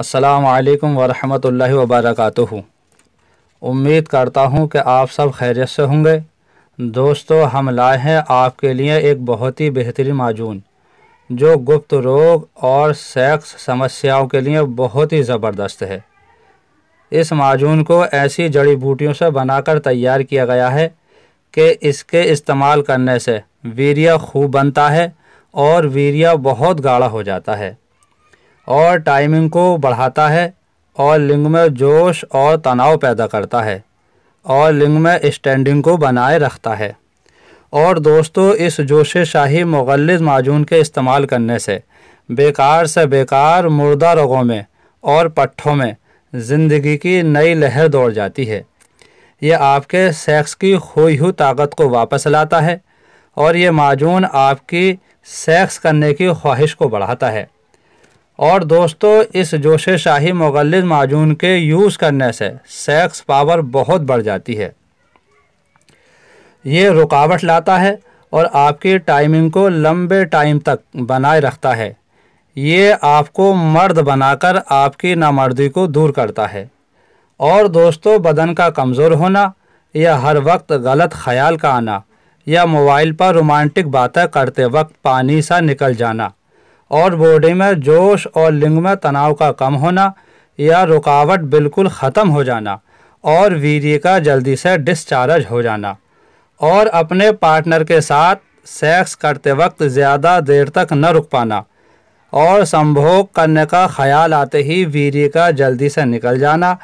असलकम वरहमल वबरक उम्मीद करता हूँ कि आप सब खैरियत से होंगे दोस्तों हम लाए हैं आपके लिए एक बहुत ही बेहतरीन माजून जो गुप्त रोग और सेक्स समस्याओं के लिए बहुत ही ज़बरदस्त है इस माजून को ऐसी जड़ी बूटियों से बनाकर तैयार किया गया है कि इसके इस्तेमाल करने से वीरिया खूब बनता है और वीरिया बहुत गाढ़ा हो जाता है और टाइमिंग को बढ़ाता है और लिंग में जोश और तनाव पैदा करता है और लिंग में स्टैंडिंग को बनाए रखता है और दोस्तों इस जोश शाही मुगल माजून के इस्तेमाल करने से बेकार से बेकार मुर्दा रोगों में और पट्ठों में ज़िंदगी की नई लहर दौड़ जाती है यह आपके सेक्स की खोई हुई ताकत को वापस लाता है और ये माजून आपकी सेक्स करने की ख्वाहिश को बढ़ाता है और दोस्तों इस जोश शाही मुगल माजून के यूज़ करने से सेक्स पावर बहुत बढ़ जाती है ये रुकावट लाता है और आपकी टाइमिंग को लंबे टाइम तक बनाए रखता है ये आपको मर्द बनाकर आपकी नामर्दी को दूर करता है और दोस्तों बदन का कमज़ोर होना या हर वक्त गलत ख्याल का आना या मोबाइल पर रोमांटिक बातें करते वक्त पानी सा निकल जाना और बॉडी में जोश और लिंग में तनाव का कम होना या रुकावट बिल्कुल ख़त्म हो जाना और वीर्य का जल्दी से डिस्चार्ज हो जाना और अपने पार्टनर के साथ सेक्स करते वक्त ज़्यादा देर तक न रुक पाना और संभोग करने का ख्याल आते ही वीर्य का जल्दी से निकल जाना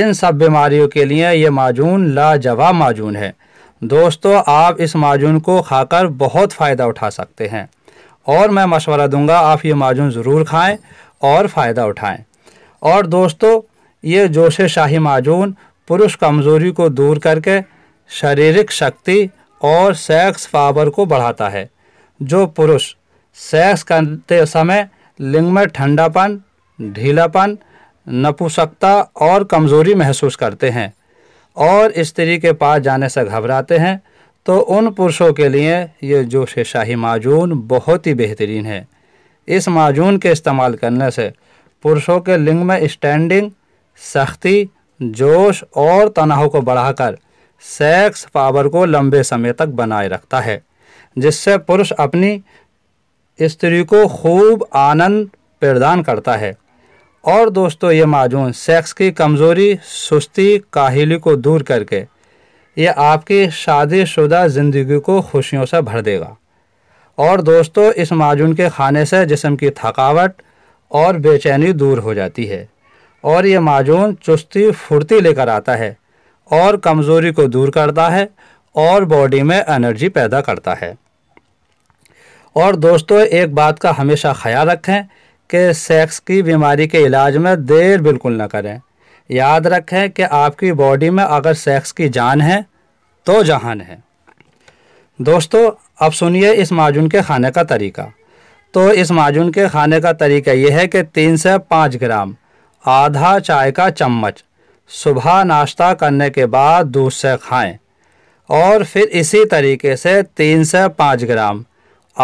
इन सब बीमारियों के लिए ये माजून लाजवाब माजून है दोस्तों आप इस माजून को खाकर बहुत फ़ायदा उठा सकते हैं और मैं मशवरा दूंगा आप ये माजून ज़रूर खाएं और फ़ायदा उठाएं और दोस्तों ये जोश शाही माजून पुरुष कमज़ोरी को दूर करके शारीरिक शक्ति और सेक्स पावर को बढ़ाता है जो पुरुष सेक्स करते समय लिंग में ठंडापन ढीलापन नपुसकता और कमज़ोरी महसूस करते हैं और स्त्री के पास जाने से घबराते हैं तो उन पुरुषों के लिए ये जो शाही माजून बहुत ही बेहतरीन है इस माजून के इस्तेमाल करने से पुरुषों के लिंग में स्टैंडिंग सख्ती जोश और तनाव को बढ़ाकर सेक्स पावर को लंबे समय तक बनाए रखता है जिससे पुरुष अपनी स्त्री को खूब आनंद प्रदान करता है और दोस्तों ये माजून सेक्स की कमज़ोरी सुस्ती काहिली को दूर करके ये आपकी शादीशुदा ज़िंदगी को खुशियों से भर देगा और दोस्तों इस माजून के खाने से जिसम की थकावट और बेचैनी दूर हो जाती है और ये माजून चुस्ती फुर्ती लेकर आता है और कमज़ोरी को दूर करता है और बॉडी में एनर्जी पैदा करता है और दोस्तों एक बात का हमेशा ख्याल रखें कि सेक्स की बीमारी के इलाज में देर बिल्कुल ना करें याद रखें कि आपकी बॉडी में अगर सेक्स की जान है तो जहान है दोस्तों अब सुनिए इस माजून के खाने का तरीका तो इस माजून के खाने का तरीका यह है कि तीन से पाँच ग्राम आधा चाय का चम्मच सुबह नाश्ता करने के बाद दूध से खाएं और फिर इसी तरीके से तीन से पाँच ग्राम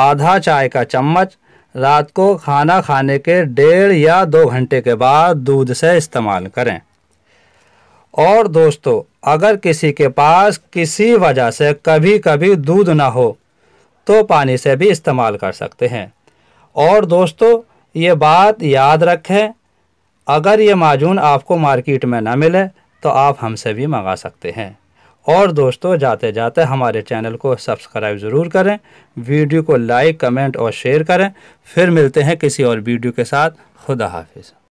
आधा चाय का चम्मच रात को खाना खाने के डेढ़ या दो घंटे के बाद दूध से इस्तेमाल करें और दोस्तों अगर किसी के पास किसी वजह से कभी कभी दूध ना हो तो पानी से भी इस्तेमाल कर सकते हैं और दोस्तों ये बात याद रखें अगर ये माजून आपको मार्केट में ना मिले तो आप हमसे भी मंगा सकते हैं और दोस्तों जाते जाते हमारे चैनल को सब्सक्राइब ज़रूर करें वीडियो को लाइक कमेंट और शेयर करें फिर मिलते हैं किसी और वीडियो के साथ खुदा हाफिज़